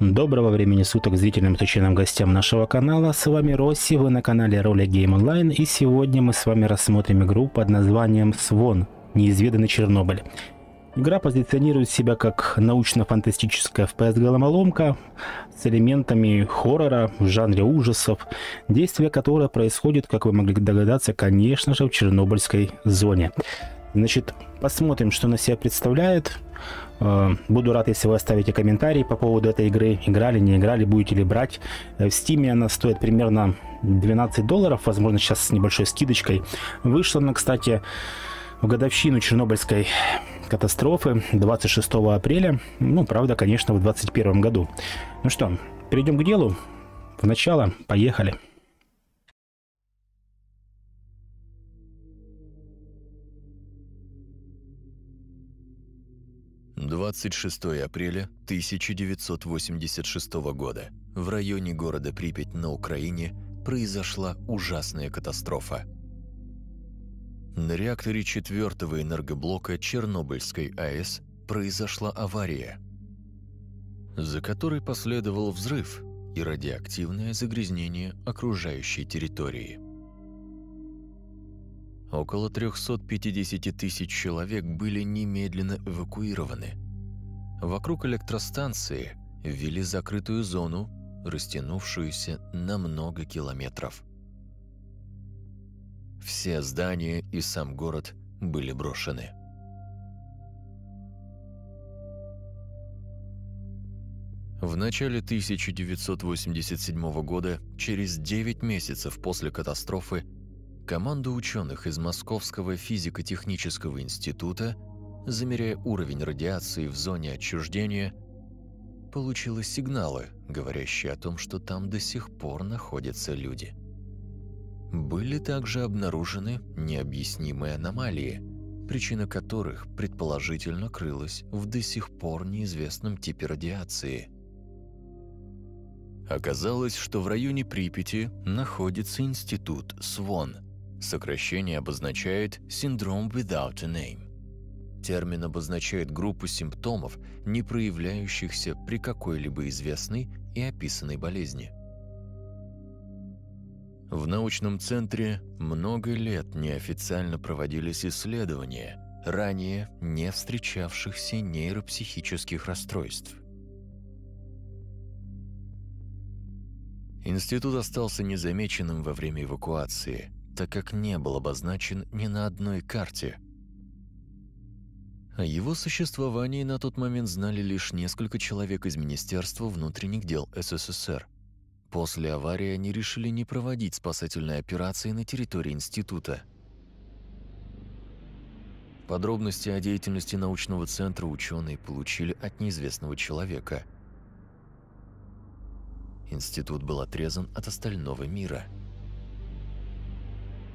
Доброго времени суток зрителям и случайным гостям нашего канала, с вами Росси, вы на канале Роли Гейм Онлайн. и сегодня мы с вами рассмотрим игру под названием Свон, неизведанный Чернобыль. Игра позиционирует себя как научно-фантастическая fps головоломка с элементами хоррора в жанре ужасов, действие которое происходит, как вы могли догадаться, конечно же, в Чернобыльской зоне. Значит, посмотрим, что она себя представляет. Э, буду рад, если вы оставите комментарий по поводу этой игры. Играли, не играли, будете ли брать. Э, в Steam она стоит примерно 12 долларов, возможно, сейчас с небольшой скидочкой. Вышла она, кстати, в годовщину Чернобыльской катастрофы 26 апреля. Ну, правда, конечно, в 2021 году. Ну что, перейдем к делу. В начало, поехали. 26 апреля 1986 года в районе города Припять на Украине произошла ужасная катастрофа. На реакторе четвертого энергоблока Чернобыльской АЭС произошла авария, за которой последовал взрыв и радиоактивное загрязнение окружающей территории – Около 350 тысяч человек были немедленно эвакуированы. Вокруг электростанции ввели закрытую зону, растянувшуюся на много километров. Все здания и сам город были брошены. В начале 1987 года, через 9 месяцев после катастрофы, Команда ученых из Московского физико-технического института, замеряя уровень радиации в зоне отчуждения, получила сигналы, говорящие о том, что там до сих пор находятся люди. Были также обнаружены необъяснимые аномалии, причина которых предположительно крылась в до сих пор неизвестном типе радиации. Оказалось, что в районе Припяти находится институт СВОН – Сокращение обозначает «синдром without a name». Термин обозначает группу симптомов, не проявляющихся при какой-либо известной и описанной болезни. В научном центре много лет неофициально проводились исследования, ранее не встречавшихся нейропсихических расстройств – Институт остался незамеченным во время эвакуации, так как не был обозначен ни на одной карте. О его существовании на тот момент знали лишь несколько человек из Министерства внутренних дел СССР. После аварии они решили не проводить спасательные операции на территории института. Подробности о деятельности научного центра ученые получили от неизвестного человека. Институт был отрезан от остального мира –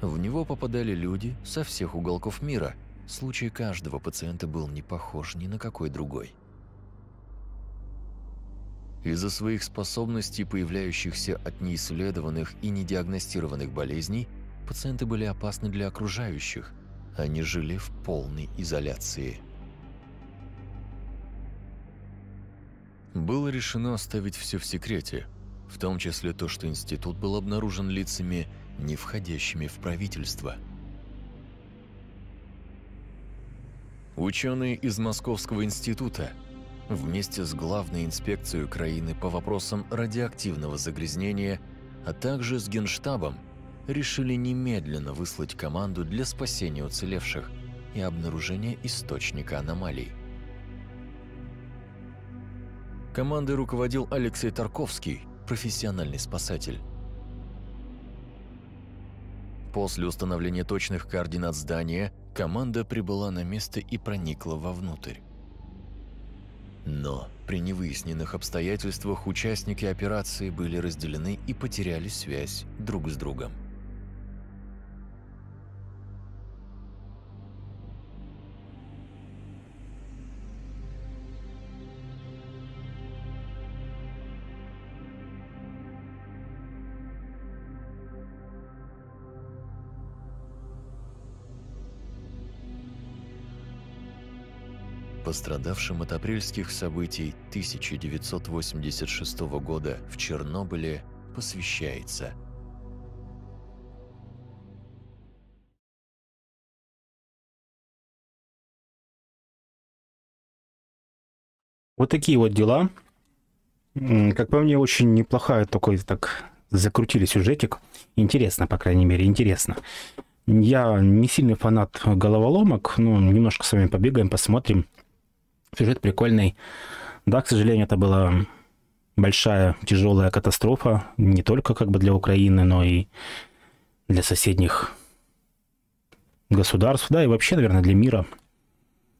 в него попадали люди со всех уголков мира. Случай каждого пациента был не похож ни на какой другой. Из-за своих способностей, появляющихся от неисследованных и недиагностированных болезней, пациенты были опасны для окружающих. Они жили в полной изоляции. Было решено оставить все в секрете, в том числе то, что институт был обнаружен лицами – не входящими в правительство. Ученые из Московского института вместе с Главной инспекцией Украины по вопросам радиоактивного загрязнения, а также с Генштабом, решили немедленно выслать команду для спасения уцелевших и обнаружения источника аномалий. Командой руководил Алексей Тарковский, профессиональный спасатель. После установления точных координат здания, команда прибыла на место и проникла вовнутрь. Но при невыясненных обстоятельствах участники операции были разделены и потеряли связь друг с другом. пострадавшим от апрельских событий 1986 года в Чернобыле посвящается. Вот такие вот дела. Как по мне, очень неплохая такой так закрутили сюжетик. Интересно, по крайней мере, интересно. Я не сильный фанат головоломок, но немножко с вами побегаем, посмотрим. Сюжет прикольный. Да, к сожалению, это была большая тяжелая катастрофа не только как бы для Украины, но и для соседних государств, да, и вообще, наверное, для мира.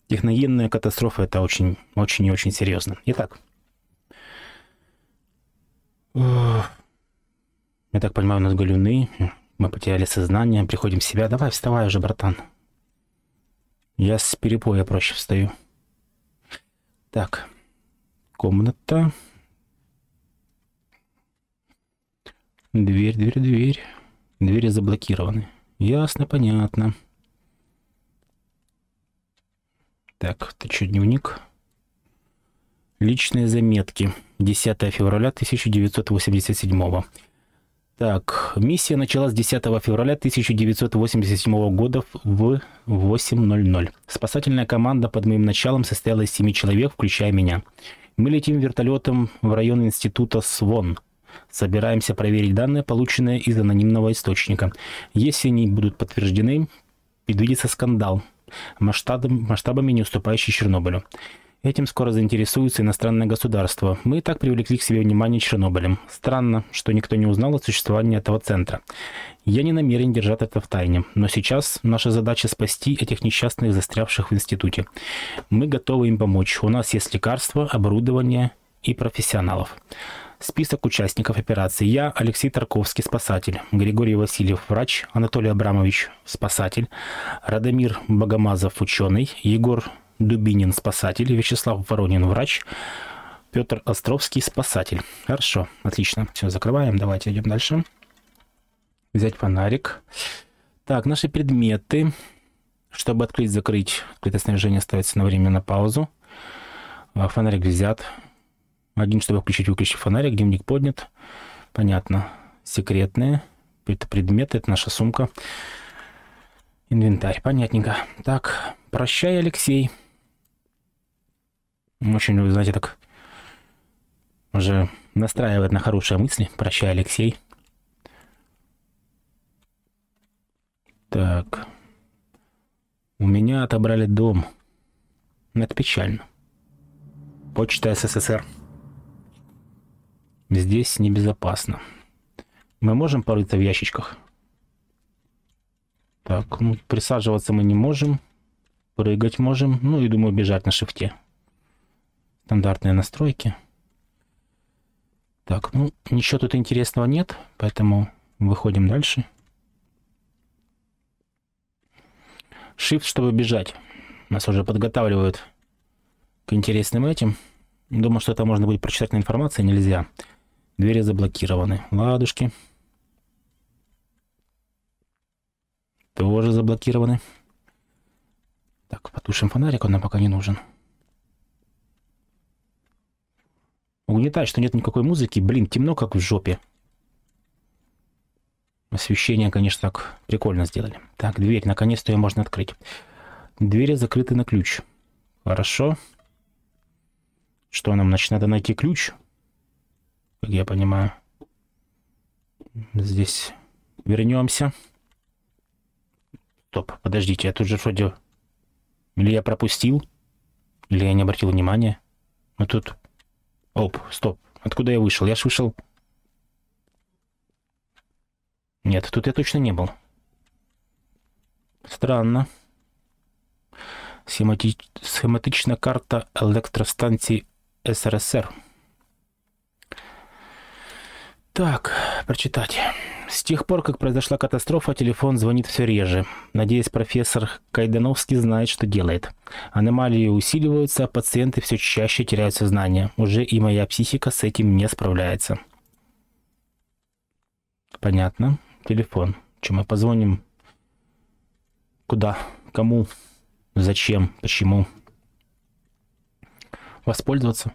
Техногенная катастрофа это очень, очень и очень серьезно. Итак, я так понимаю, у нас галюны, мы потеряли сознание, приходим в себя. Давай, вставай уже, братан. Я с перепоя проще встаю. Так, комната. Дверь, дверь, дверь. Двери заблокированы. Ясно, понятно. Так, ты что, дневник? Личные заметки. 10 февраля 1987 года. Так, миссия началась 10 февраля 1987 года в 8.00. Спасательная команда под моим началом состояла из 7 человек, включая меня. Мы летим вертолетом в район института СВОН. Собираемся проверить данные, полученные из анонимного источника. Если они будут подтверждены, предвидится скандал масштабами, масштабами не уступающий Чернобылю. Этим скоро заинтересуются иностранные государства. Мы и так привлекли к себе внимание Чернобылем. Странно, что никто не узнал о существовании этого центра. Я не намерен держать это в тайне, но сейчас наша задача спасти этих несчастных, застрявших в институте. Мы готовы им помочь. У нас есть лекарства, оборудование и профессионалов. Список участников операции. Я Алексей Тарковский, спасатель. Григорий Васильев, врач. Анатолий Абрамович, спасатель. Радомир Богомазов, ученый. Егор Дубинин – спасатель, Вячеслав Воронин – врач, Петр Островский – спасатель. Хорошо, отлично. Все, закрываем, давайте идем дальше. Взять фонарик. Так, наши предметы. Чтобы открыть, закрыть, открытое снаряжение ставится на время на паузу. А, фонарик взят. Один, чтобы включить, выключить фонарик. Дневник поднят. Понятно. Секретные. Это предметы, это наша сумка. Инвентарь, понятненько. Так, прощай, Алексей. Очень, вы знаете, так уже настраивает на хорошие мысли. Прощай, Алексей. Так. У меня отобрали дом. Ну, это печально. Почта СССР. Здесь небезопасно. Мы можем порыться в ящичках? Так, ну, присаживаться мы не можем. Прыгать можем. Ну и, думаю, бежать на шифте стандартные настройки. Так, ну, ничего тут интересного нет, поэтому выходим дальше. Shift, чтобы бежать. Нас уже подготавливают к интересным этим. Думаю, что это можно будет прочитать на информации. Нельзя. Двери заблокированы. Ладушки. Тоже заблокированы. Так, потушим фонарик, он нам пока не нужен. Угнетает, что нет никакой музыки. Блин, темно, как в жопе. Освещение, конечно, так прикольно сделали. Так, дверь. Наконец-то ее можно открыть. Двери закрыты на ключ. Хорошо. Что нам, значит, надо найти ключ? Как я понимаю. Здесь вернемся. Топ. подождите, я тут же вроде... Или я пропустил, или я не обратил внимания. Мы ну тут Оп, стоп. Откуда я вышел? Я ж вышел... Нет, тут я точно не был. Странно. Схемати... Схематична карта электростанции СРСР. Так, прочитать. С тех пор, как произошла катастрофа, телефон звонит все реже. Надеюсь, профессор Кайдановский знает, что делает. Аномалии усиливаются, а пациенты все чаще теряют сознание. Уже и моя психика с этим не справляется. Понятно. Телефон. Чем мы позвоним? Куда? Кому? Зачем? Почему? Воспользоваться?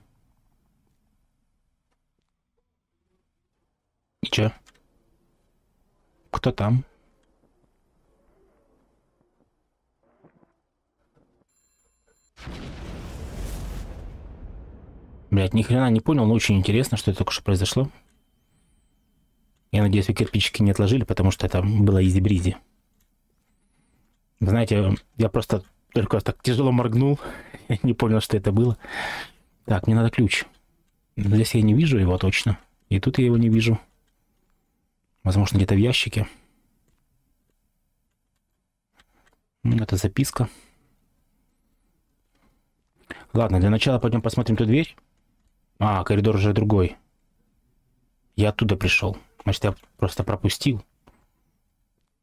И чё? Кто там? Блять, ни хрена не понял, но очень интересно, что это только что произошло. Я надеюсь, вы кирпичики не отложили, потому что это было изи-бризи. Знаете, я просто только так тяжело моргнул, не понял, что это было. Так, мне надо ключ. Здесь я не вижу его точно, и тут я его не вижу. Возможно, где-то в ящике. Ну, это записка. Ладно, для начала пойдем посмотрим ту дверь. А, коридор уже другой. Я оттуда пришел. Значит, я просто пропустил.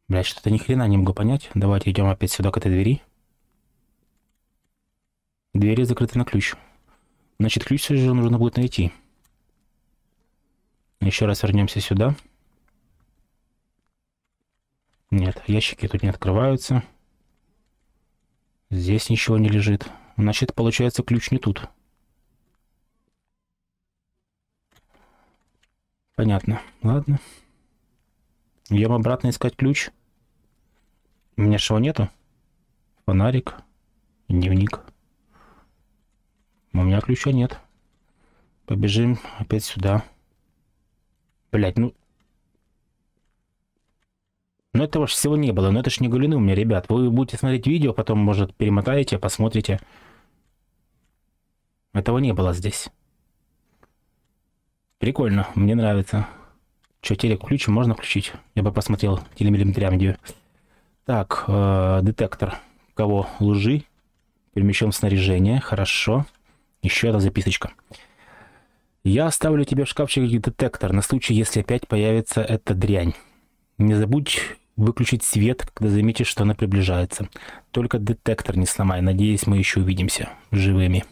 Блять, что-то ни хрена не могу понять. Давайте идем опять сюда, к этой двери. Двери закрыты на ключ. Значит, ключ все же нужно будет найти. Еще раз вернемся сюда. Сюда. Нет, ящики тут не открываются. Здесь ничего не лежит. Значит, получается, ключ не тут. Понятно. Ладно. Идем обратно искать ключ. У меня чего нету? Фонарик. Дневник. У меня ключа нет. Побежим опять сюда. Блять, ну но этого же всего не было. Но это ж не Гулины у меня, ребят. Вы будете смотреть видео, потом, может, перемотаете, посмотрите. Этого не было здесь. Прикольно, мне нравится. Че, телек включим? Можно включить? Я бы посмотрел телемилиметриамдию. Так, э, детектор. Кого? Лужи. Перемещен снаряжение. Хорошо. Еще одна записочка. Я оставлю тебе в шкафчике детектор на случай, если опять появится эта дрянь. Не забудь выключить свет, когда заметишь, что она приближается. Только детектор не сломай. Надеюсь, мы еще увидимся живыми.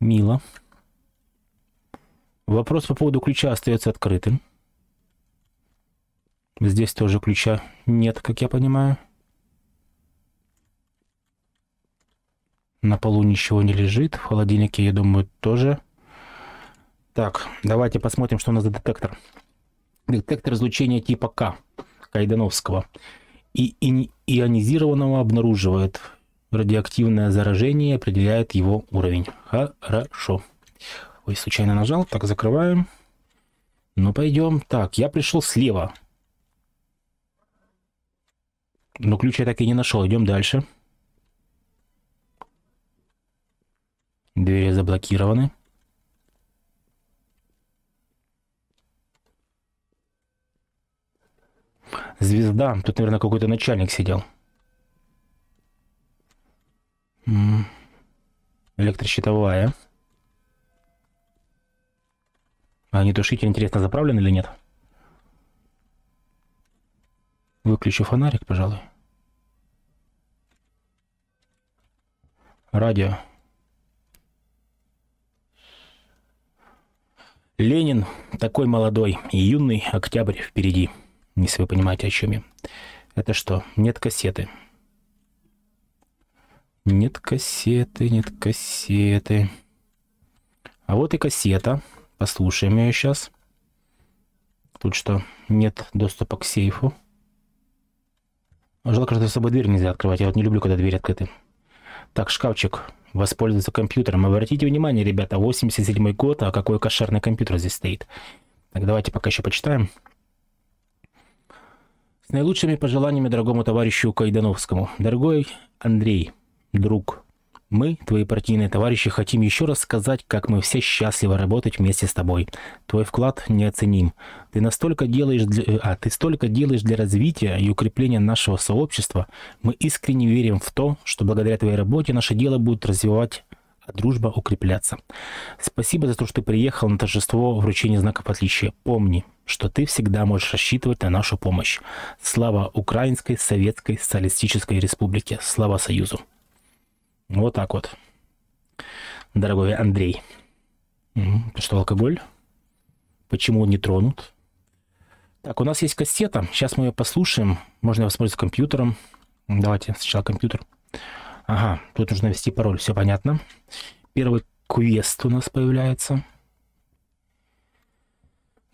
Мило. Вопрос по поводу ключа остается открытым. Здесь тоже ключа нет, как я понимаю. На полу ничего не лежит. В холодильнике, я думаю, тоже. Так, давайте посмотрим, что у нас за детектор. Детектор детектор излучения типа К Кайдановского и ионизированного обнаруживает радиоактивное заражение и определяет его уровень. Хорошо. Ой, случайно нажал. Так, закрываем. Ну, пойдем. Так, я пришел слева. Но ключ я так и не нашел. Идем дальше. Двери заблокированы. Звезда. Тут, наверное, какой-то начальник сидел. Электрощитовая. А не огнетушитель, интересно, заправлен или нет? Выключу фонарик, пожалуй. Радио. Ленин такой молодой, юный октябрь впереди если вы понимаете, о чем я. Это что? Нет кассеты. Нет кассеты, нет кассеты. А вот и кассета. Послушаем ее сейчас. Тут что? Нет доступа к сейфу. Жалко, что с собой дверь нельзя открывать. Я вот не люблю, когда двери открыты. Так, шкафчик. Воспользуется компьютером. Обратите внимание, ребята, 87 год, а какой кошерный компьютер здесь стоит. Так, давайте пока еще почитаем. С наилучшими пожеланиями дорогому товарищу Кайдановскому. Дорогой Андрей, друг, мы, твои партийные товарищи, хотим еще раз сказать, как мы все счастливы работать вместе с тобой. Твой вклад неоценим. Ты настолько делаешь для... Э, а, ты столько делаешь для развития и укрепления нашего сообщества. Мы искренне верим в то, что благодаря твоей работе наше дело будет развивать дружба укрепляться. Спасибо за то, что ты приехал на торжество вручения знаков отличия. Помни, что ты всегда можешь рассчитывать на нашу помощь. Слава Украинской Советской Социалистической Республике. Слава Союзу. Вот так вот. Дорогой Андрей. Это что, алкоголь? Почему он не тронут? Так, у нас есть кассета. Сейчас мы ее послушаем. Можно ее воспользоваться компьютером. Давайте сначала компьютер. Компьютер. Ага, тут нужно ввести пароль, все понятно. Первый квест у нас появляется.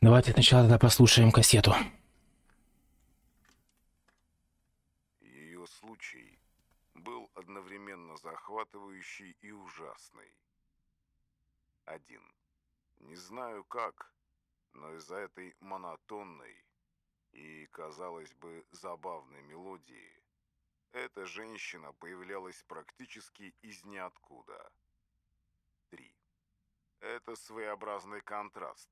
Давайте сначала тогда послушаем кассету. Ее случай был одновременно захватывающий и ужасный. Один. Не знаю как, но из-за этой монотонной и, казалось бы, забавной мелодии эта женщина появлялась практически из ниоткуда. 3. Это своеобразный контраст.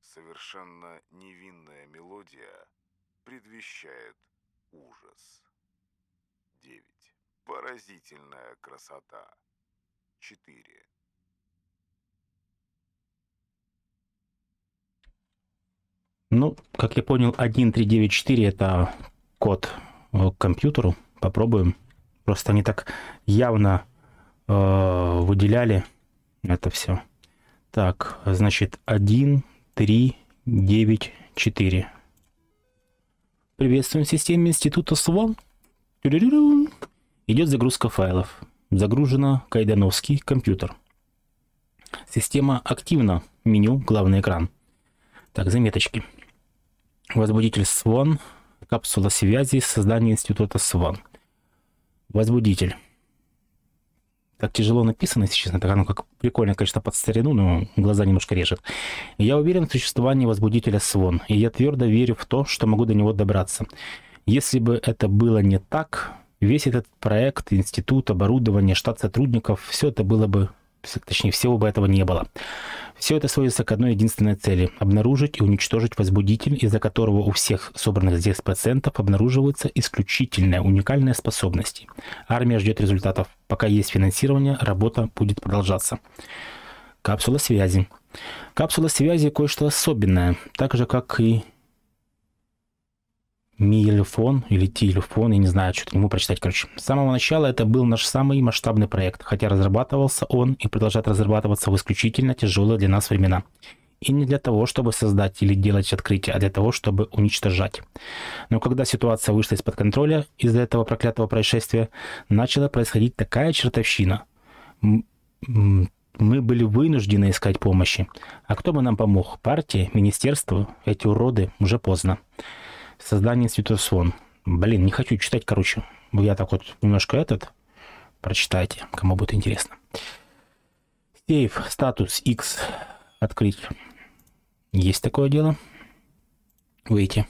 Совершенно невинная мелодия предвещает ужас. 9. Поразительная красота. 4. Ну, как я понял, 1394 это код Э, к компьютеру, попробуем. Просто они так явно э, выделяли это все. Так, значит, 1, 3, 9, 4. Приветствуем системе Института СВОН. Идет загрузка файлов. Загружено кайдановский компьютер. Система активна. Меню, главный экран. Так, заметочки. Возбудитель СВОН Капсула связи создания института СВАН. Возбудитель. Так тяжело написано, если честно. Так оно как прикольно, конечно, под старину, но глаза немножко режет. Я уверен в существовании возбудителя СВОН, и я твердо верю в то, что могу до него добраться. Если бы это было не так, весь этот проект, институт, оборудование, штат сотрудников, все это было бы, точнее, всего бы этого не было. Все это сводится к одной единственной цели – обнаружить и уничтожить возбудитель, из-за которого у всех собранных здесь пациентов обнаруживается исключительная уникальная способность. Армия ждет результатов. Пока есть финансирование, работа будет продолжаться. Капсула связи. Капсула связи кое-что особенное, так же как и Милифон или Телефон, я не знаю, что-то не прочитать, короче. С самого начала это был наш самый масштабный проект, хотя разрабатывался он и продолжает разрабатываться в исключительно тяжелые для нас времена. И не для того, чтобы создать или делать открытие, а для того, чтобы уничтожать. Но когда ситуация вышла из-под контроля из-за этого проклятого происшествия, начала происходить такая чертовщина. Мы были вынуждены искать помощи. А кто бы нам помог? Партия, Министерство? Эти уроды? Уже поздно создание института сон. Блин, не хочу читать, короче. Я так вот немножко этот. Прочитайте, кому будет интересно. Сейф, статус X открыть. Есть такое дело. Выйти.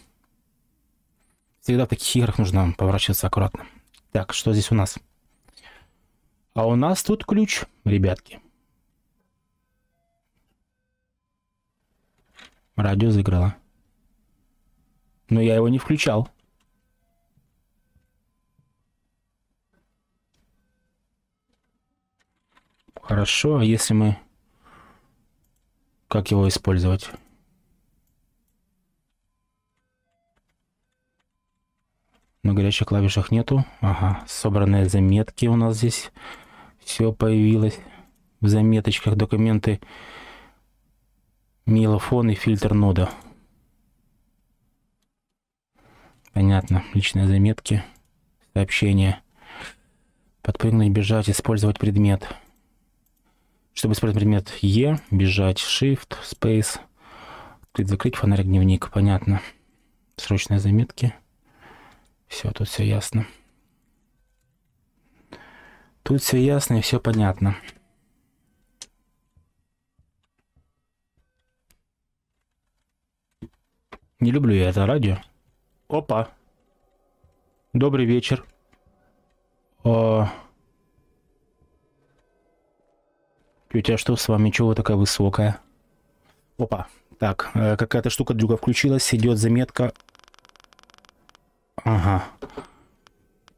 Всегда в таких играх нужно поворачиваться аккуратно. Так, что здесь у нас? А у нас тут ключ, ребятки. Радио заиграло но я его не включал. Хорошо, а если мы... Как его использовать? На горячих клавишах нету. Ага, собранные заметки у нас здесь. Все появилось в заметочках документы. Милофон и фильтр нода. Понятно. Личные заметки. Сообщения. Подпрыгнуть, бежать, использовать предмет. Чтобы использовать предмет Е, бежать, Shift, Space. Открыть, закрыть фонарь, дневник. Понятно. Срочные заметки. Все, тут все ясно. Тут все ясно и все понятно. Не люблю я это радио. Опа. Добрый вечер. О... А, Тетя, что с вами? Чего вы такая высокая? Опа. Так, э, какая-то штука друга включилась. Идет заметка. Ага.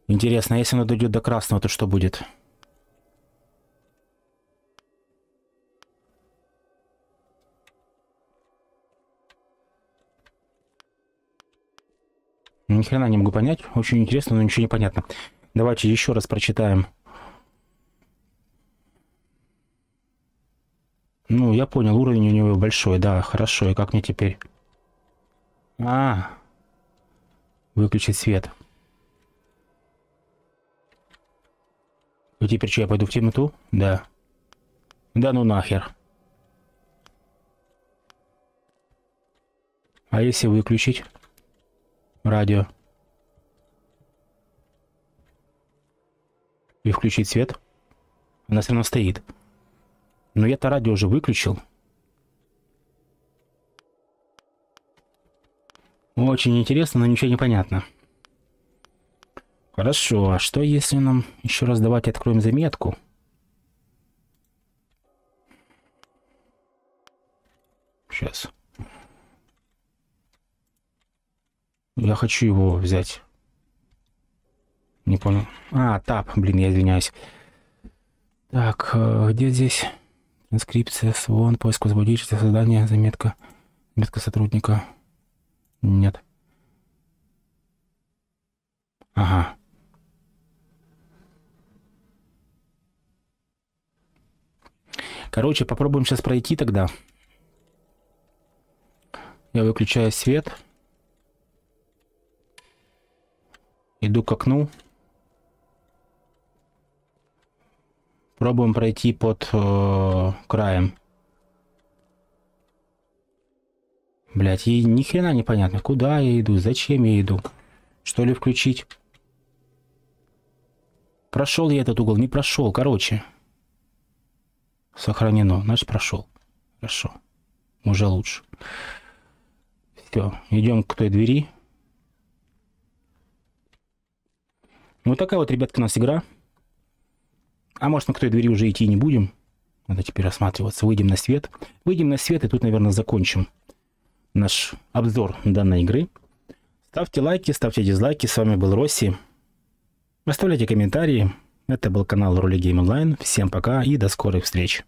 Интересно, а если она дойдет до красного, то что будет? ни хрена не могу понять. Очень интересно, но ничего не понятно. Давайте еще раз прочитаем. Ну, я понял, уровень у него большой, да, хорошо. И как мне теперь? А, выключить свет. И теперь что, я пойду в темноту? Да. Да ну нахер. А если выключить? радио. И включить свет. Она все равно стоит. Но я-то радио уже выключил. Очень интересно, но ничего не понятно. Хорошо, а что если нам еще раз давайте откроем заметку? Сейчас. Я хочу его взять. Не понял. А, тап, блин, я извиняюсь. Так, э, где здесь? Транскрипция, свон, поиск возбудителя, создание, заметка. Заметка сотрудника. Нет. Ага. Короче, попробуем сейчас пройти тогда. Я выключаю свет. Иду к окну. Пробуем пройти под э, краем. Блять, и ни хрена непонятно, куда я иду, зачем я иду. Что ли включить? Прошел я этот угол, не прошел, короче. Сохранено, значит прошел. Хорошо, уже лучше. Все, идем к той двери. Ну такая вот, ребятки, у нас игра. А может, мы к той двери уже идти не будем. Надо теперь рассматриваться. Выйдем на свет. Выйдем на свет, и тут, наверное, закончим наш обзор данной игры. Ставьте лайки, ставьте дизлайки. С вами был Росси. Оставляйте комментарии. Это был канал Роли Гейм Онлайн. Всем пока и до скорых встреч.